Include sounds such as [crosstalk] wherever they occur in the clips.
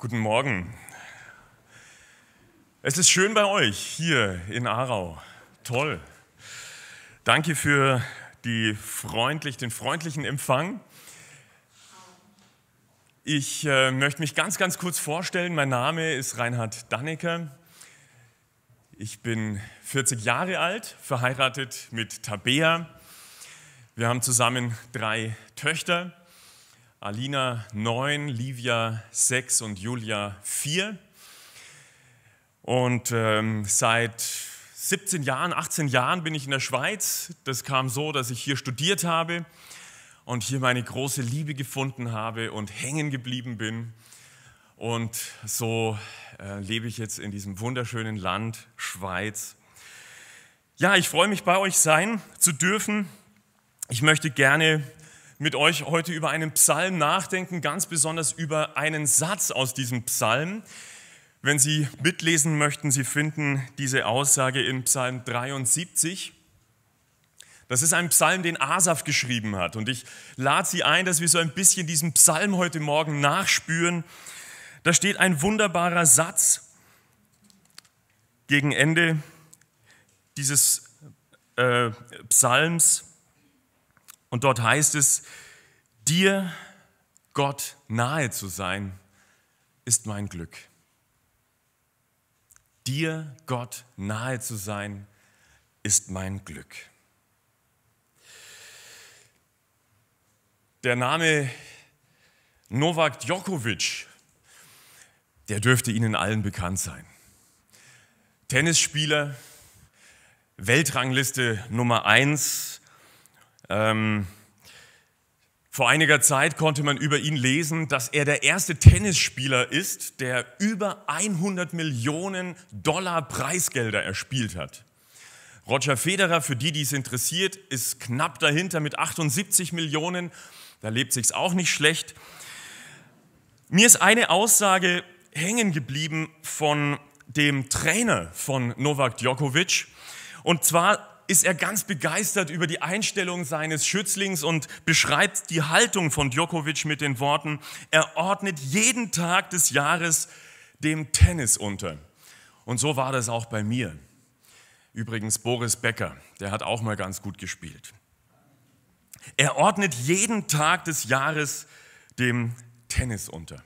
Guten Morgen. Es ist schön bei euch hier in Aarau. Toll. Danke für die freundlich, den freundlichen Empfang. Ich äh, möchte mich ganz, ganz kurz vorstellen. Mein Name ist Reinhard Dannecker. Ich bin 40 Jahre alt, verheiratet mit Tabea. Wir haben zusammen drei Töchter. Alina 9, Livia 6 und Julia 4. Und ähm, seit 17 Jahren, 18 Jahren bin ich in der Schweiz. Das kam so, dass ich hier studiert habe und hier meine große Liebe gefunden habe und hängen geblieben bin. Und so äh, lebe ich jetzt in diesem wunderschönen Land Schweiz. Ja, ich freue mich, bei euch sein zu dürfen. Ich möchte gerne mit euch heute über einen Psalm nachdenken, ganz besonders über einen Satz aus diesem Psalm. Wenn Sie mitlesen möchten, Sie finden diese Aussage in Psalm 73. Das ist ein Psalm, den Asaf geschrieben hat. Und ich lade Sie ein, dass wir so ein bisschen diesen Psalm heute Morgen nachspüren. Da steht ein wunderbarer Satz gegen Ende dieses äh, Psalms. Und dort heißt es, dir, Gott, nahe zu sein, ist mein Glück. Dir, Gott, nahe zu sein, ist mein Glück. Der Name Novak Djokovic, der dürfte Ihnen allen bekannt sein. Tennisspieler, Weltrangliste Nummer 1, ähm, vor einiger Zeit konnte man über ihn lesen, dass er der erste Tennisspieler ist, der über 100 Millionen Dollar Preisgelder erspielt hat. Roger Federer, für die, die es interessiert, ist knapp dahinter mit 78 Millionen. Da lebt sich's auch nicht schlecht. Mir ist eine Aussage hängen geblieben von dem Trainer von Novak Djokovic. Und zwar ist er ganz begeistert über die Einstellung seines Schützlings und beschreibt die Haltung von Djokovic mit den Worten, er ordnet jeden Tag des Jahres dem Tennis unter. Und so war das auch bei mir. Übrigens Boris Becker, der hat auch mal ganz gut gespielt. Er ordnet jeden Tag des Jahres dem Tennis unter.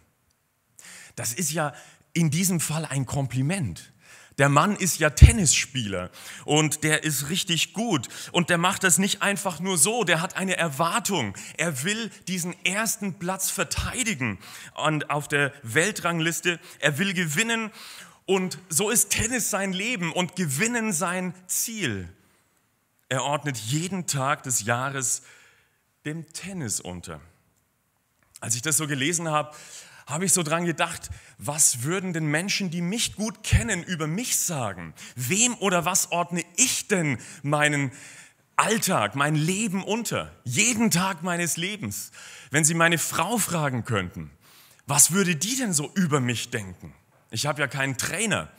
Das ist ja in diesem Fall ein Kompliment. Der Mann ist ja Tennisspieler und der ist richtig gut und der macht das nicht einfach nur so, der hat eine Erwartung. Er will diesen ersten Platz verteidigen und auf der Weltrangliste, er will gewinnen und so ist Tennis sein Leben und Gewinnen sein Ziel. Er ordnet jeden Tag des Jahres dem Tennis unter. Als ich das so gelesen habe, habe ich so dran gedacht, was würden denn Menschen, die mich gut kennen, über mich sagen? Wem oder was ordne ich denn meinen Alltag, mein Leben unter? Jeden Tag meines Lebens. Wenn Sie meine Frau fragen könnten, was würde die denn so über mich denken? Ich habe ja keinen Trainer,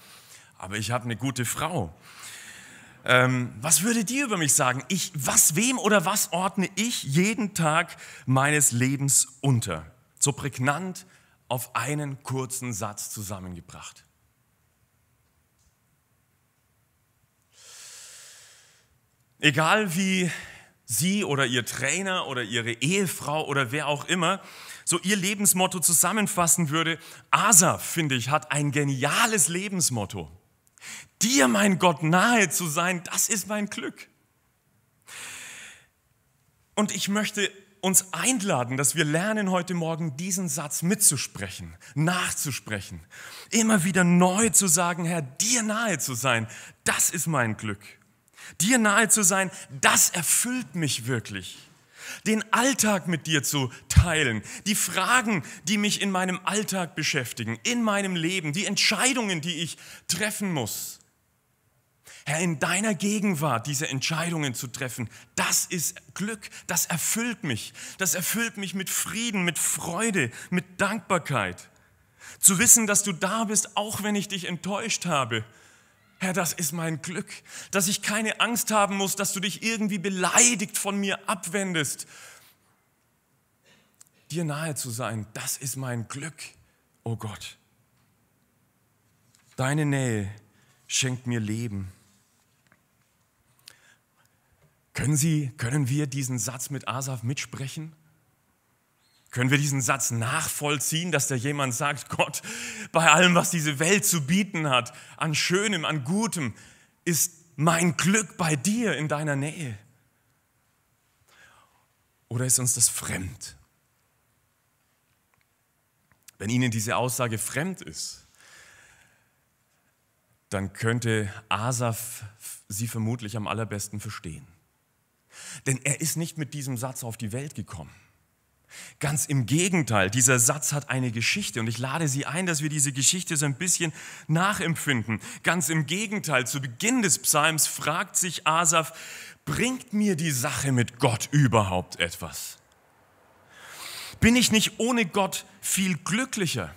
aber ich habe eine gute Frau. Ähm, was würde die über mich sagen? Ich, was, wem oder was ordne ich jeden Tag meines Lebens unter? So prägnant auf einen kurzen Satz zusammengebracht. Egal wie Sie oder Ihr Trainer oder Ihre Ehefrau oder wer auch immer so Ihr Lebensmotto zusammenfassen würde, Asa, finde ich, hat ein geniales Lebensmotto. Dir, mein Gott, nahe zu sein, das ist mein Glück. Und ich möchte uns einladen, dass wir lernen, heute Morgen diesen Satz mitzusprechen, nachzusprechen, immer wieder neu zu sagen, Herr, dir nahe zu sein, das ist mein Glück. Dir nahe zu sein, das erfüllt mich wirklich. Den Alltag mit dir zu teilen, die Fragen, die mich in meinem Alltag beschäftigen, in meinem Leben, die Entscheidungen, die ich treffen muss, Herr, in deiner Gegenwart diese Entscheidungen zu treffen, das ist Glück, das erfüllt mich, das erfüllt mich mit Frieden, mit Freude, mit Dankbarkeit. Zu wissen, dass du da bist, auch wenn ich dich enttäuscht habe. Herr, das ist mein Glück, dass ich keine Angst haben muss, dass du dich irgendwie beleidigt von mir abwendest. Dir nahe zu sein, das ist mein Glück, oh Gott. Deine Nähe schenkt mir Leben. Können Sie, können wir diesen Satz mit Asaf mitsprechen? Können wir diesen Satz nachvollziehen, dass da jemand sagt, Gott, bei allem, was diese Welt zu bieten hat, an Schönem, an Gutem, ist mein Glück bei dir in deiner Nähe? Oder ist uns das fremd? Wenn Ihnen diese Aussage fremd ist, dann könnte Asaf sie vermutlich am allerbesten verstehen. Denn er ist nicht mit diesem Satz auf die Welt gekommen. Ganz im Gegenteil, dieser Satz hat eine Geschichte und ich lade Sie ein, dass wir diese Geschichte so ein bisschen nachempfinden. Ganz im Gegenteil, zu Beginn des Psalms fragt sich Asaf, bringt mir die Sache mit Gott überhaupt etwas? Bin ich nicht ohne Gott viel glücklicher?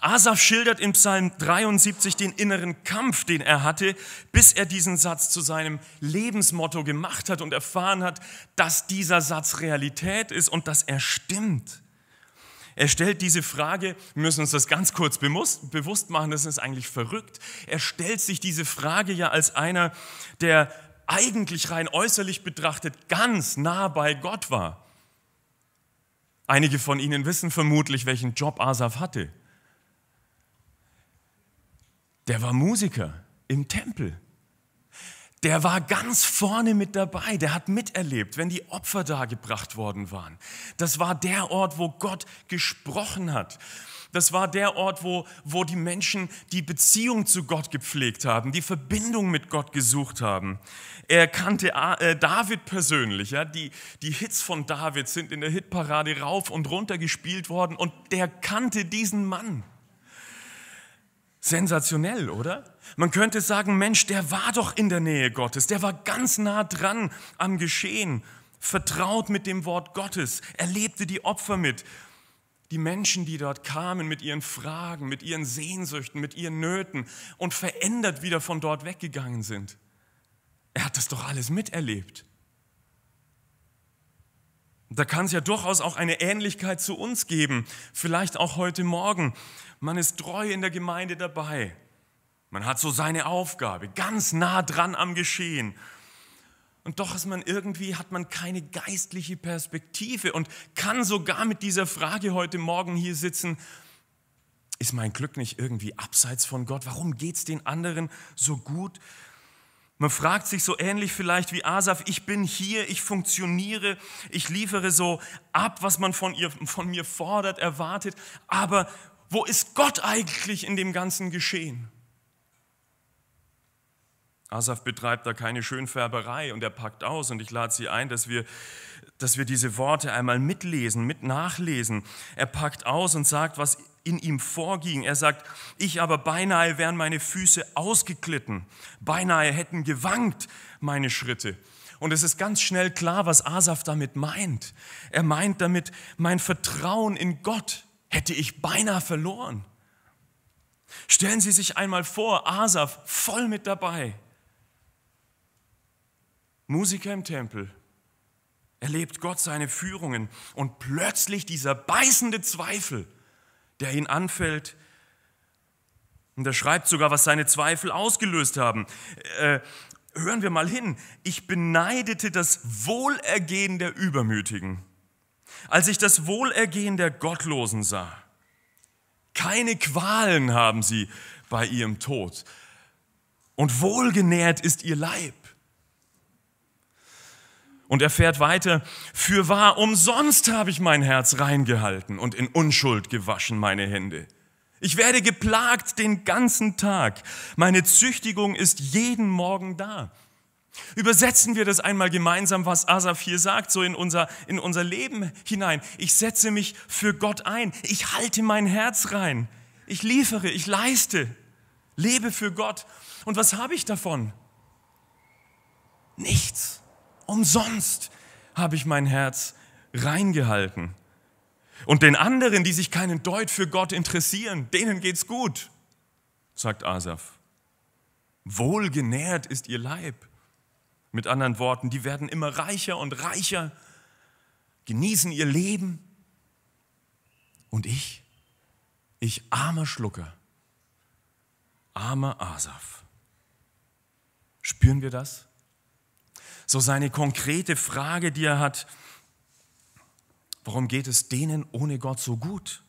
Asaf schildert in Psalm 73 den inneren Kampf, den er hatte, bis er diesen Satz zu seinem Lebensmotto gemacht hat und erfahren hat, dass dieser Satz Realität ist und dass er stimmt. Er stellt diese Frage, wir müssen uns das ganz kurz bewusst machen, das ist eigentlich verrückt. Er stellt sich diese Frage ja als einer, der eigentlich rein äußerlich betrachtet ganz nah bei Gott war. Einige von Ihnen wissen vermutlich, welchen Job Asaf hatte. Der war Musiker im Tempel. Der war ganz vorne mit dabei. Der hat miterlebt, wenn die Opfer dargebracht worden waren. Das war der Ort, wo Gott gesprochen hat. Das war der Ort, wo, wo die Menschen die Beziehung zu Gott gepflegt haben, die Verbindung mit Gott gesucht haben. Er kannte äh, David persönlich. Ja? Die, die Hits von David sind in der Hitparade rauf und runter gespielt worden und der kannte diesen Mann. Sensationell, oder? Man könnte sagen, Mensch, der war doch in der Nähe Gottes, der war ganz nah dran am Geschehen, vertraut mit dem Wort Gottes, erlebte die Opfer mit. Die Menschen, die dort kamen mit ihren Fragen, mit ihren Sehnsüchten, mit ihren Nöten und verändert wieder von dort weggegangen sind. Er hat das doch alles miterlebt. Da kann es ja durchaus auch eine Ähnlichkeit zu uns geben, vielleicht auch heute Morgen, man ist treu in der Gemeinde dabei. Man hat so seine Aufgabe, ganz nah dran am Geschehen. Und doch ist man irgendwie, hat man keine geistliche Perspektive und kann sogar mit dieser Frage heute Morgen hier sitzen, ist mein Glück nicht irgendwie abseits von Gott? Warum geht es den anderen so gut? Man fragt sich so ähnlich vielleicht wie Asaf, ich bin hier, ich funktioniere, ich liefere so ab, was man von, ihr, von mir fordert, erwartet, aber wo ist Gott eigentlich in dem ganzen Geschehen? Asaf betreibt da keine Schönfärberei und er packt aus und ich lade Sie ein, dass wir, dass wir diese Worte einmal mitlesen, mit nachlesen. Er packt aus und sagt, was in ihm vorging. Er sagt, ich aber beinahe wären meine Füße ausgeglitten, beinahe hätten gewankt meine Schritte. Und es ist ganz schnell klar, was Asaf damit meint. Er meint damit mein Vertrauen in Gott, hätte ich beinahe verloren. Stellen Sie sich einmal vor, Asaf voll mit dabei. Musiker im Tempel. Erlebt Gott seine Führungen und plötzlich dieser beißende Zweifel, der ihn anfällt. Und er schreibt sogar, was seine Zweifel ausgelöst haben. Äh, hören wir mal hin. Ich beneidete das Wohlergehen der Übermütigen als ich das Wohlergehen der Gottlosen sah. Keine Qualen haben sie bei ihrem Tod. Und wohlgenährt ist ihr Leib. Und er fährt weiter, für wahr, umsonst habe ich mein Herz reingehalten und in Unschuld gewaschen meine Hände. Ich werde geplagt den ganzen Tag. Meine Züchtigung ist jeden Morgen da. Übersetzen wir das einmal gemeinsam, was Asaf hier sagt, so in unser, in unser Leben hinein. Ich setze mich für Gott ein. Ich halte mein Herz rein. Ich liefere, ich leiste, lebe für Gott. Und was habe ich davon? Nichts. Umsonst habe ich mein Herz reingehalten. Und den anderen, die sich keinen Deut für Gott interessieren, denen geht's gut, sagt Asaf. Wohlgenährt ist ihr Leib. Mit anderen Worten, die werden immer reicher und reicher, genießen ihr Leben. Und ich, ich armer Schlucker, armer Asaf. Spüren wir das? So seine konkrete Frage, die er hat, warum geht es denen ohne Gott so gut?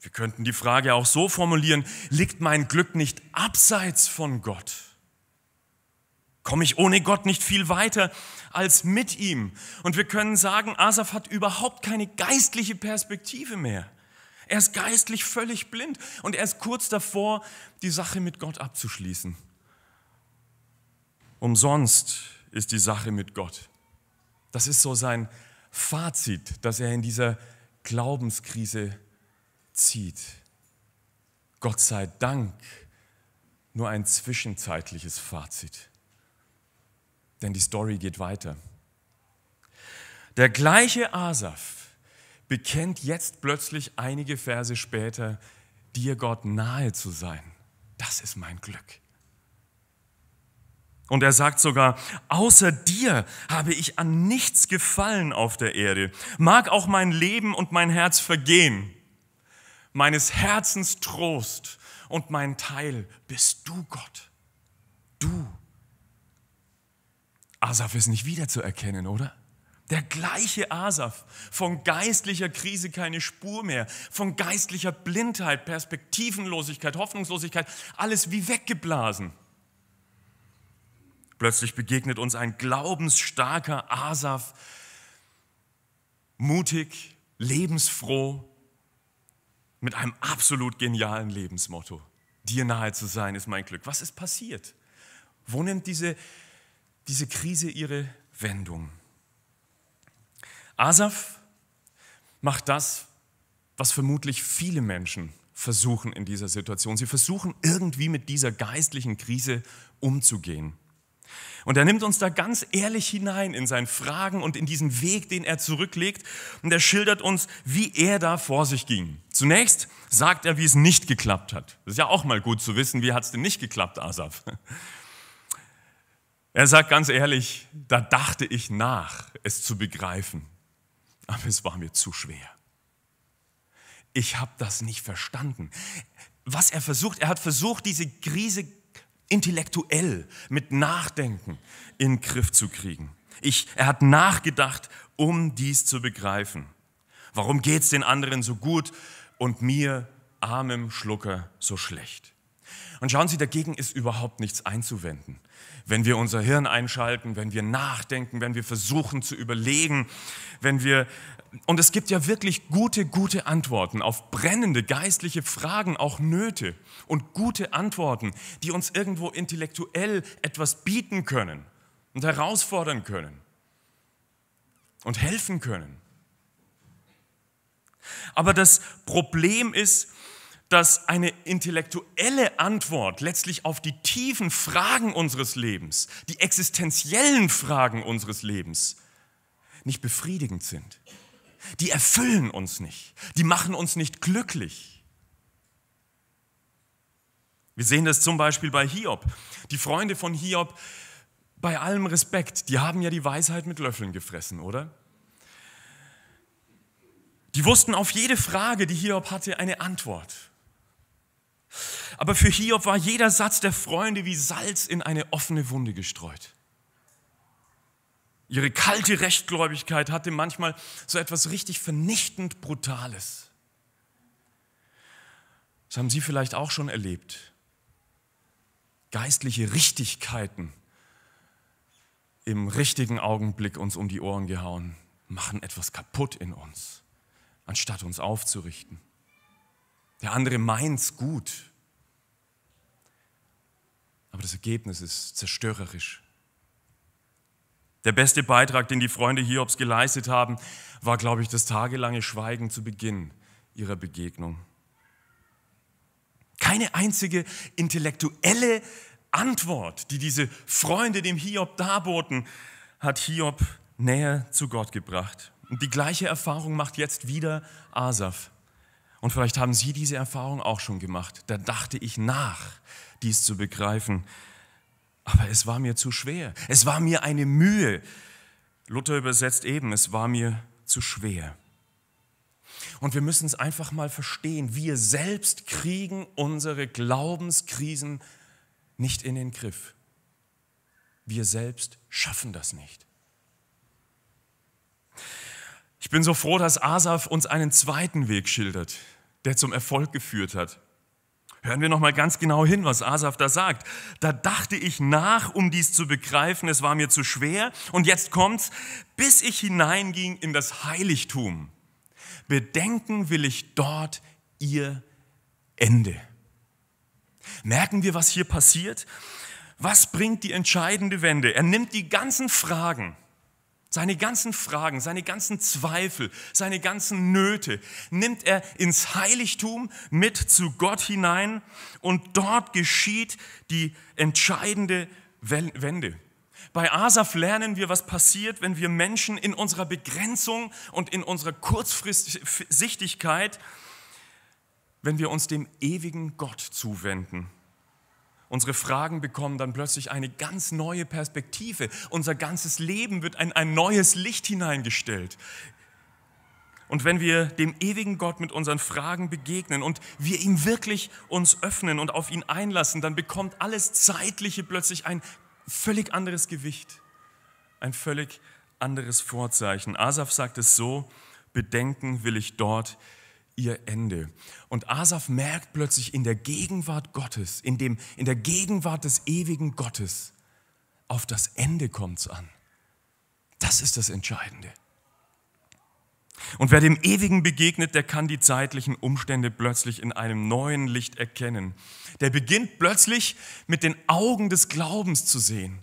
Wir könnten die Frage auch so formulieren, liegt mein Glück nicht abseits von Gott? komme ich ohne Gott nicht viel weiter als mit ihm. Und wir können sagen, Asaf hat überhaupt keine geistliche Perspektive mehr. Er ist geistlich völlig blind und er ist kurz davor, die Sache mit Gott abzuschließen. Umsonst ist die Sache mit Gott. Das ist so sein Fazit, das er in dieser Glaubenskrise zieht. Gott sei Dank nur ein zwischenzeitliches Fazit. Denn die Story geht weiter. Der gleiche Asaf bekennt jetzt plötzlich einige Verse später, dir Gott nahe zu sein. Das ist mein Glück. Und er sagt sogar, außer dir habe ich an nichts gefallen auf der Erde. Mag auch mein Leben und mein Herz vergehen. Meines Herzens Trost und mein Teil bist du, Gott. Du Asaf ist nicht wiederzuerkennen, oder? Der gleiche Asaf, von geistlicher Krise keine Spur mehr, von geistlicher Blindheit, Perspektivenlosigkeit, Hoffnungslosigkeit, alles wie weggeblasen. Plötzlich begegnet uns ein glaubensstarker Asaf, mutig, lebensfroh, mit einem absolut genialen Lebensmotto. Dir nahe zu sein ist mein Glück. Was ist passiert? Wo nimmt diese diese Krise ihre Wendung. Asaf macht das, was vermutlich viele Menschen versuchen in dieser Situation. Sie versuchen irgendwie mit dieser geistlichen Krise umzugehen. Und er nimmt uns da ganz ehrlich hinein in seinen Fragen und in diesen Weg, den er zurücklegt. Und er schildert uns, wie er da vor sich ging. Zunächst sagt er, wie es nicht geklappt hat. Das ist ja auch mal gut zu wissen, wie hat es denn nicht geklappt, Asaf. Er sagt ganz ehrlich, da dachte ich nach, es zu begreifen, aber es war mir zu schwer. Ich habe das nicht verstanden. Was er versucht, er hat versucht, diese Krise intellektuell mit Nachdenken in den Griff zu kriegen. Ich, er hat nachgedacht, um dies zu begreifen. Warum geht es den anderen so gut und mir, armem Schlucker, so schlecht? Und schauen Sie, dagegen ist überhaupt nichts einzuwenden. Wenn wir unser Hirn einschalten, wenn wir nachdenken, wenn wir versuchen zu überlegen, wenn wir... Und es gibt ja wirklich gute, gute Antworten auf brennende geistliche Fragen, auch Nöte und gute Antworten, die uns irgendwo intellektuell etwas bieten können und herausfordern können und helfen können. Aber das Problem ist, dass eine intellektuelle Antwort letztlich auf die tiefen Fragen unseres Lebens, die existenziellen Fragen unseres Lebens, nicht befriedigend sind. Die erfüllen uns nicht. Die machen uns nicht glücklich. Wir sehen das zum Beispiel bei Hiob. Die Freunde von Hiob, bei allem Respekt, die haben ja die Weisheit mit Löffeln gefressen, oder? Die wussten auf jede Frage, die Hiob hatte, eine Antwort. Aber für Hiob war jeder Satz der Freunde wie Salz in eine offene Wunde gestreut. Ihre kalte Rechtgläubigkeit hatte manchmal so etwas richtig vernichtend Brutales. Das haben Sie vielleicht auch schon erlebt. Geistliche Richtigkeiten im richtigen Augenblick uns um die Ohren gehauen, machen etwas kaputt in uns, anstatt uns aufzurichten. Der andere meint's gut. Aber das Ergebnis ist zerstörerisch. Der beste Beitrag, den die Freunde Hiobs geleistet haben, war, glaube ich, das tagelange Schweigen zu Beginn ihrer Begegnung. Keine einzige intellektuelle Antwort, die diese Freunde dem Hiob darboten, hat Hiob näher zu Gott gebracht. Und die gleiche Erfahrung macht jetzt wieder Asaf. Und vielleicht haben Sie diese Erfahrung auch schon gemacht. Da dachte ich nach, dies zu begreifen. Aber es war mir zu schwer. Es war mir eine Mühe. Luther übersetzt eben, es war mir zu schwer. Und wir müssen es einfach mal verstehen. Wir selbst kriegen unsere Glaubenskrisen nicht in den Griff. Wir selbst schaffen das nicht. Ich bin so froh, dass Asaf uns einen zweiten Weg schildert, der zum Erfolg geführt hat. Hören wir noch mal ganz genau hin, was Asaf da sagt. Da dachte ich nach, um dies zu begreifen, es war mir zu schwer und jetzt kommt's, bis ich hineinging in das Heiligtum. Bedenken will ich dort ihr Ende. Merken wir, was hier passiert? Was bringt die entscheidende Wende? Er nimmt die ganzen Fragen, seine ganzen Fragen, seine ganzen Zweifel, seine ganzen Nöte nimmt er ins Heiligtum mit zu Gott hinein und dort geschieht die entscheidende Wende. Bei Asaf lernen wir, was passiert, wenn wir Menschen in unserer Begrenzung und in unserer Kurzfristigkeit, wenn wir uns dem ewigen Gott zuwenden. Unsere Fragen bekommen dann plötzlich eine ganz neue Perspektive. Unser ganzes Leben wird in ein neues Licht hineingestellt. Und wenn wir dem ewigen Gott mit unseren Fragen begegnen und wir ihm wirklich uns öffnen und auf ihn einlassen, dann bekommt alles Zeitliche plötzlich ein völlig anderes Gewicht, ein völlig anderes Vorzeichen. Asaf sagt es so, Bedenken will ich dort ihr Ende. Und Asaf merkt plötzlich in der Gegenwart Gottes, in, dem, in der Gegenwart des ewigen Gottes, auf das Ende kommt es an. Das ist das Entscheidende. Und wer dem Ewigen begegnet, der kann die zeitlichen Umstände plötzlich in einem neuen Licht erkennen. Der beginnt plötzlich mit den Augen des Glaubens zu sehen.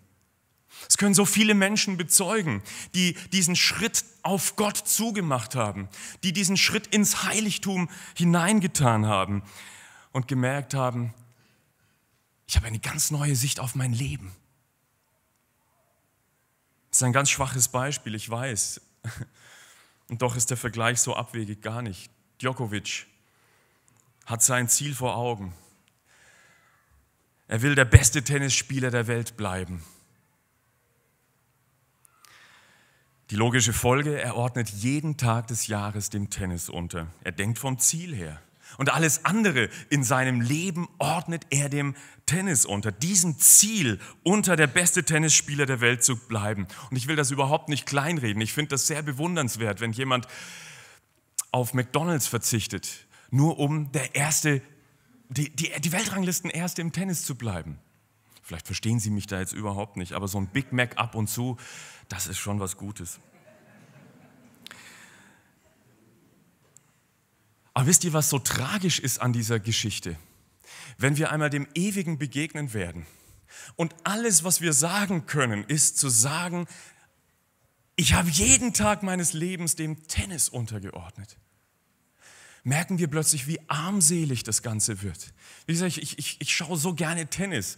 Es können so viele Menschen bezeugen, die diesen Schritt auf Gott zugemacht haben, die diesen Schritt ins Heiligtum hineingetan haben und gemerkt haben, ich habe eine ganz neue Sicht auf mein Leben. Das ist ein ganz schwaches Beispiel, ich weiß. [laughs] Und doch ist der Vergleich so abwegig gar nicht. Djokovic hat sein Ziel vor Augen. Er will der beste Tennisspieler der Welt bleiben. Die logische Folge, er ordnet jeden Tag des Jahres dem Tennis unter. Er denkt vom Ziel her. Und alles andere in seinem Leben ordnet er dem Tennis unter. Diesem Ziel, unter der beste Tennisspieler der Welt zu bleiben. Und ich will das überhaupt nicht kleinreden. Ich finde das sehr bewundernswert, wenn jemand auf McDonald's verzichtet, nur um der erste, die, die, die Weltranglisten erste im Tennis zu bleiben. Vielleicht verstehen Sie mich da jetzt überhaupt nicht, aber so ein Big Mac ab und zu, das ist schon was Gutes. Aber wisst ihr, was so tragisch ist an dieser Geschichte? Wenn wir einmal dem Ewigen begegnen werden und alles, was wir sagen können, ist zu sagen, ich habe jeden Tag meines Lebens dem Tennis untergeordnet. Merken wir plötzlich, wie armselig das Ganze wird. Wie gesagt, ich, ich, ich schaue so gerne Tennis.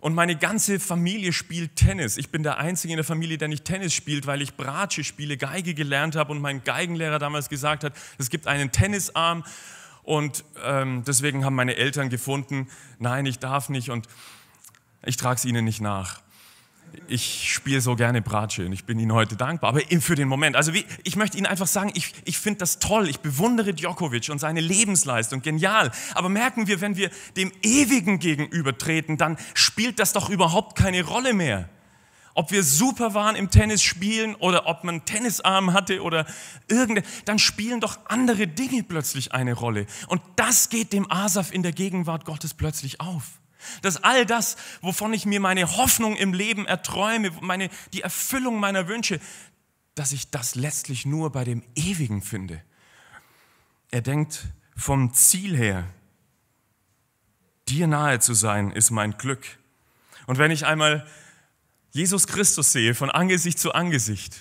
Und meine ganze Familie spielt Tennis. Ich bin der Einzige in der Familie, der nicht Tennis spielt, weil ich Bratsche spiele, Geige gelernt habe und mein Geigenlehrer damals gesagt hat, es gibt einen Tennisarm. Und ähm, deswegen haben meine Eltern gefunden, nein, ich darf nicht und ich trage es ihnen nicht nach ich spiele so gerne Bratsche und ich bin Ihnen heute dankbar, aber für den Moment. Also wie, ich möchte Ihnen einfach sagen, ich, ich finde das toll, ich bewundere Djokovic und seine Lebensleistung, genial. Aber merken wir, wenn wir dem Ewigen gegenübertreten, dann spielt das doch überhaupt keine Rolle mehr. Ob wir super waren im Tennis spielen oder ob man Tennisarm hatte oder irgendeine, dann spielen doch andere Dinge plötzlich eine Rolle. Und das geht dem Asaf in der Gegenwart Gottes plötzlich auf dass all das, wovon ich mir meine Hoffnung im Leben erträume, meine, die Erfüllung meiner Wünsche, dass ich das letztlich nur bei dem Ewigen finde. Er denkt vom Ziel her, dir nahe zu sein, ist mein Glück. Und wenn ich einmal Jesus Christus sehe, von Angesicht zu Angesicht,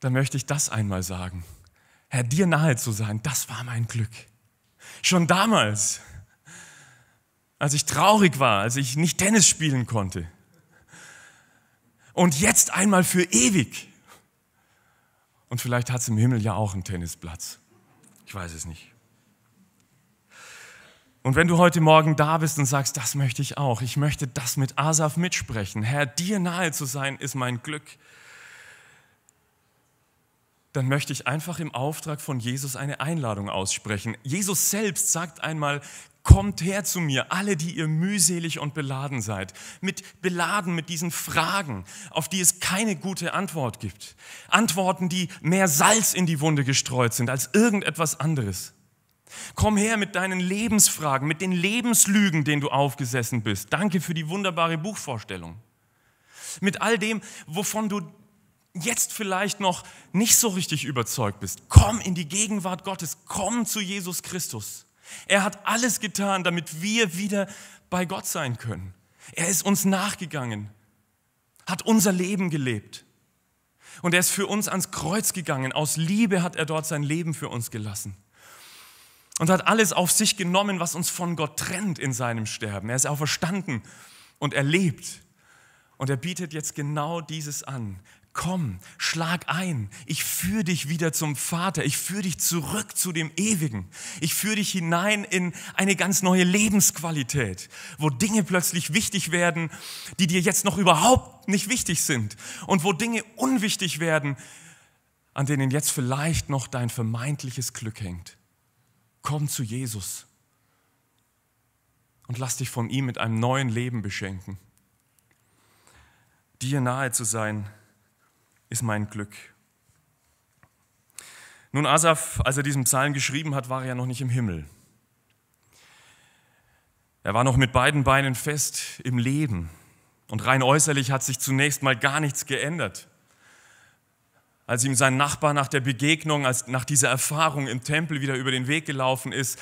dann möchte ich das einmal sagen. Herr, dir nahe zu sein, das war mein Glück. Schon damals als ich traurig war, als ich nicht Tennis spielen konnte. Und jetzt einmal für ewig. Und vielleicht hat es im Himmel ja auch einen Tennisplatz. Ich weiß es nicht. Und wenn du heute Morgen da bist und sagst, das möchte ich auch, ich möchte das mit Asaf mitsprechen, Herr, dir nahe zu sein ist mein Glück, dann möchte ich einfach im Auftrag von Jesus eine Einladung aussprechen. Jesus selbst sagt einmal, Kommt her zu mir, alle, die ihr mühselig und beladen seid, mit beladen mit diesen Fragen, auf die es keine gute Antwort gibt. Antworten, die mehr Salz in die Wunde gestreut sind als irgendetwas anderes. Komm her mit deinen Lebensfragen, mit den Lebenslügen, denen du aufgesessen bist. Danke für die wunderbare Buchvorstellung. Mit all dem, wovon du jetzt vielleicht noch nicht so richtig überzeugt bist. Komm in die Gegenwart Gottes, komm zu Jesus Christus. Er hat alles getan, damit wir wieder bei Gott sein können. Er ist uns nachgegangen, hat unser Leben gelebt. Und er ist für uns ans Kreuz gegangen. Aus Liebe hat er dort sein Leben für uns gelassen. Und hat alles auf sich genommen, was uns von Gott trennt in seinem Sterben. Er ist auch verstanden und er lebt. Und er bietet jetzt genau dieses an komm, schlag ein, ich führe dich wieder zum Vater, ich führe dich zurück zu dem Ewigen, ich führe dich hinein in eine ganz neue Lebensqualität, wo Dinge plötzlich wichtig werden, die dir jetzt noch überhaupt nicht wichtig sind und wo Dinge unwichtig werden, an denen jetzt vielleicht noch dein vermeintliches Glück hängt. Komm zu Jesus und lass dich von ihm mit einem neuen Leben beschenken, dir nahe zu sein ist mein Glück. Nun, Asaf, als er diesen Psalm geschrieben hat, war er ja noch nicht im Himmel. Er war noch mit beiden Beinen fest im Leben. Und rein äußerlich hat sich zunächst mal gar nichts geändert. Als ihm sein Nachbar nach der Begegnung, als nach dieser Erfahrung im Tempel wieder über den Weg gelaufen ist,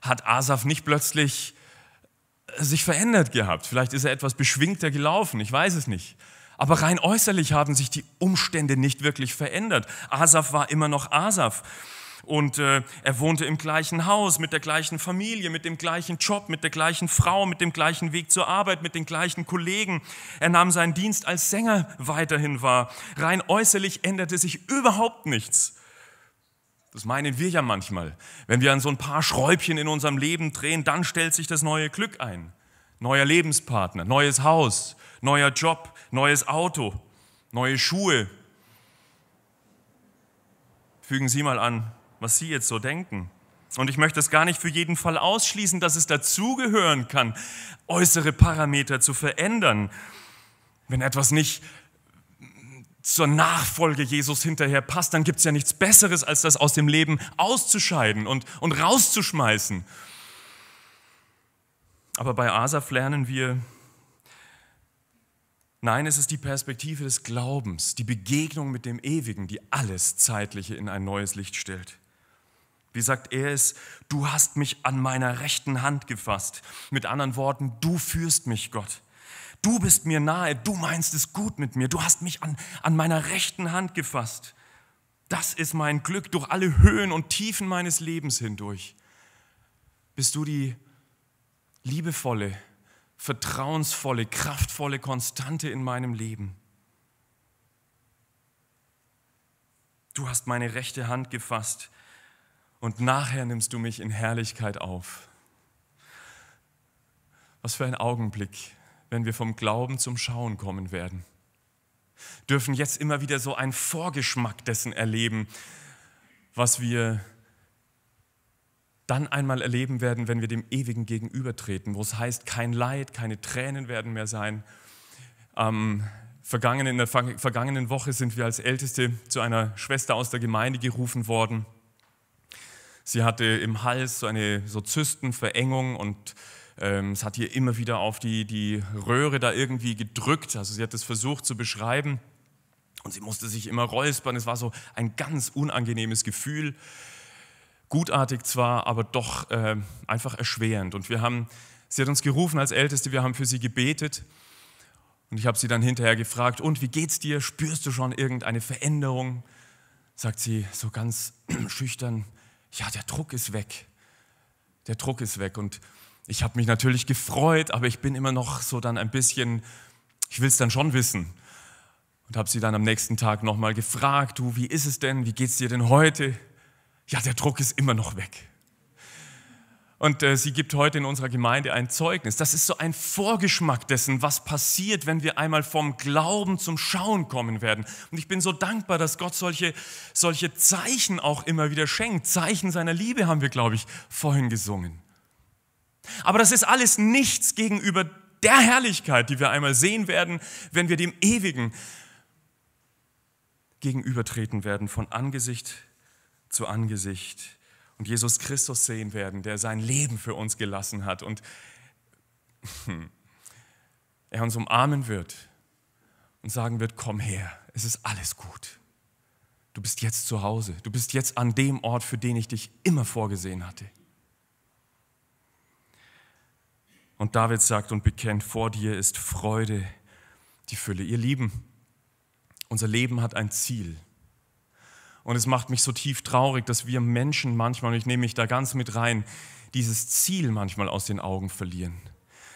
hat Asaf nicht plötzlich äh, sich verändert gehabt. Vielleicht ist er etwas beschwingter gelaufen, ich weiß es nicht. Aber rein äußerlich haben sich die Umstände nicht wirklich verändert. Asaf war immer noch Asaf. Und äh, er wohnte im gleichen Haus, mit der gleichen Familie, mit dem gleichen Job, mit der gleichen Frau, mit dem gleichen Weg zur Arbeit, mit den gleichen Kollegen. Er nahm seinen Dienst als Sänger weiterhin wahr. Rein äußerlich änderte sich überhaupt nichts. Das meinen wir ja manchmal. Wenn wir an so ein paar Schräubchen in unserem Leben drehen, dann stellt sich das neue Glück ein neuer Lebenspartner, neues Haus, neuer Job, neues Auto, neue Schuhe. Fügen Sie mal an, was Sie jetzt so denken. Und ich möchte es gar nicht für jeden Fall ausschließen, dass es dazugehören kann, äußere Parameter zu verändern. Wenn etwas nicht zur Nachfolge Jesus hinterher passt, dann gibt es ja nichts Besseres, als das aus dem Leben auszuscheiden und, und rauszuschmeißen. Aber bei Asaf lernen wir, nein, es ist die Perspektive des Glaubens, die Begegnung mit dem Ewigen, die alles Zeitliche in ein neues Licht stellt. Wie sagt er es? Du hast mich an meiner rechten Hand gefasst. Mit anderen Worten, du führst mich, Gott. Du bist mir nahe, du meinst es gut mit mir, du hast mich an, an meiner rechten Hand gefasst. Das ist mein Glück durch alle Höhen und Tiefen meines Lebens hindurch. Bist du die liebevolle, vertrauensvolle, kraftvolle Konstante in meinem Leben. Du hast meine rechte Hand gefasst und nachher nimmst du mich in Herrlichkeit auf. Was für ein Augenblick, wenn wir vom Glauben zum Schauen kommen werden. Dürfen jetzt immer wieder so einen Vorgeschmack dessen erleben, was wir dann einmal erleben werden, wenn wir dem Ewigen gegenübertreten, wo es heißt, kein Leid, keine Tränen werden mehr sein. Ähm, vergangenen, in der vergangenen Woche sind wir als Älteste zu einer Schwester aus der Gemeinde gerufen worden. Sie hatte im Hals so eine so Zystenverengung und ähm, es hat ihr immer wieder auf die, die Röhre da irgendwie gedrückt. Also sie hat es versucht zu beschreiben und sie musste sich immer räuspern. Es war so ein ganz unangenehmes Gefühl gutartig zwar, aber doch äh, einfach erschwerend. Und wir haben, sie hat uns gerufen als Älteste, wir haben für sie gebetet. Und ich habe sie dann hinterher gefragt, und wie geht's dir? Spürst du schon irgendeine Veränderung? Sagt sie so ganz [clears throat] schüchtern, ja, der Druck ist weg. Der Druck ist weg. Und ich habe mich natürlich gefreut, aber ich bin immer noch so dann ein bisschen, ich will es dann schon wissen. Und habe sie dann am nächsten Tag nochmal gefragt, du, wie ist es denn? Wie geht's dir denn heute? ja, der Druck ist immer noch weg. Und äh, sie gibt heute in unserer Gemeinde ein Zeugnis. Das ist so ein Vorgeschmack dessen, was passiert, wenn wir einmal vom Glauben zum Schauen kommen werden. Und ich bin so dankbar, dass Gott solche, solche Zeichen auch immer wieder schenkt. Zeichen seiner Liebe haben wir, glaube ich, vorhin gesungen. Aber das ist alles nichts gegenüber der Herrlichkeit, die wir einmal sehen werden, wenn wir dem Ewigen gegenübertreten werden, von Angesicht zu Angesicht und Jesus Christus sehen werden, der sein Leben für uns gelassen hat und [laughs] er uns umarmen wird und sagen wird, komm her, es ist alles gut. Du bist jetzt zu Hause, du bist jetzt an dem Ort, für den ich dich immer vorgesehen hatte. Und David sagt und bekennt, vor dir ist Freude, die Fülle. Ihr Lieben, unser Leben hat ein Ziel. Und es macht mich so tief traurig, dass wir Menschen manchmal, und ich nehme mich da ganz mit rein, dieses Ziel manchmal aus den Augen verlieren.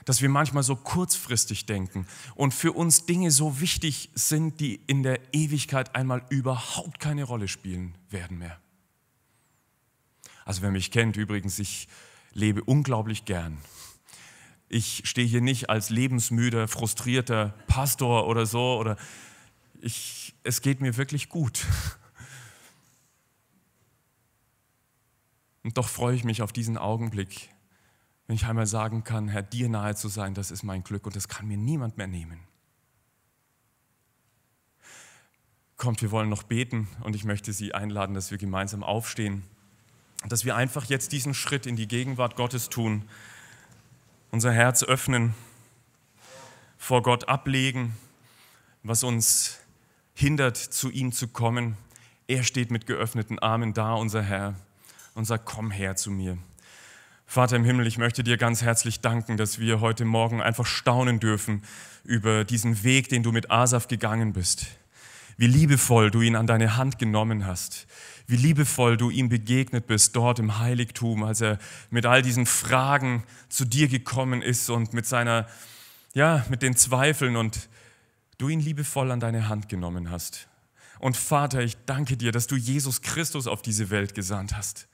Dass wir manchmal so kurzfristig denken und für uns Dinge so wichtig sind, die in der Ewigkeit einmal überhaupt keine Rolle spielen werden mehr. Also wer mich kennt, übrigens, ich lebe unglaublich gern. Ich stehe hier nicht als lebensmüder, frustrierter Pastor oder so. Oder ich, es geht mir wirklich gut. Und doch freue ich mich auf diesen Augenblick, wenn ich einmal sagen kann, Herr, dir nahe zu sein, das ist mein Glück und das kann mir niemand mehr nehmen. Kommt, wir wollen noch beten und ich möchte Sie einladen, dass wir gemeinsam aufstehen, dass wir einfach jetzt diesen Schritt in die Gegenwart Gottes tun, unser Herz öffnen, vor Gott ablegen, was uns hindert, zu ihm zu kommen. Er steht mit geöffneten Armen da, unser Herr und sagt, komm her zu mir. Vater im Himmel, ich möchte dir ganz herzlich danken, dass wir heute Morgen einfach staunen dürfen über diesen Weg, den du mit Asaf gegangen bist. Wie liebevoll du ihn an deine Hand genommen hast. Wie liebevoll du ihm begegnet bist dort im Heiligtum, als er mit all diesen Fragen zu dir gekommen ist und mit seiner, ja, mit den Zweifeln und du ihn liebevoll an deine Hand genommen hast. Und Vater, ich danke dir, dass du Jesus Christus auf diese Welt gesandt hast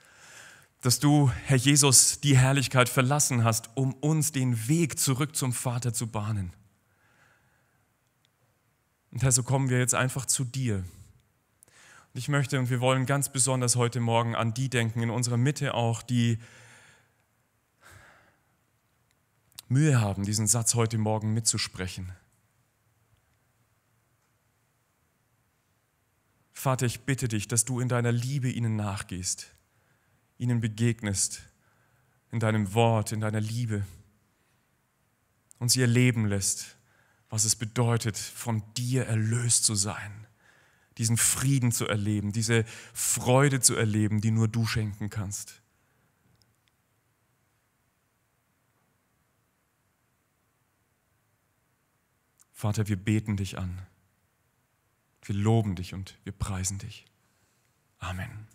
dass du, Herr Jesus, die Herrlichkeit verlassen hast, um uns den Weg zurück zum Vater zu bahnen. Und Herr, so kommen wir jetzt einfach zu dir. Und ich möchte und wir wollen ganz besonders heute Morgen an die denken, in unserer Mitte auch, die Mühe haben, diesen Satz heute Morgen mitzusprechen. Vater, ich bitte dich, dass du in deiner Liebe ihnen nachgehst ihnen begegnest, in deinem Wort, in deiner Liebe und sie erleben lässt, was es bedeutet, von dir erlöst zu sein, diesen Frieden zu erleben, diese Freude zu erleben, die nur du schenken kannst. Vater, wir beten dich an. Wir loben dich und wir preisen dich. Amen.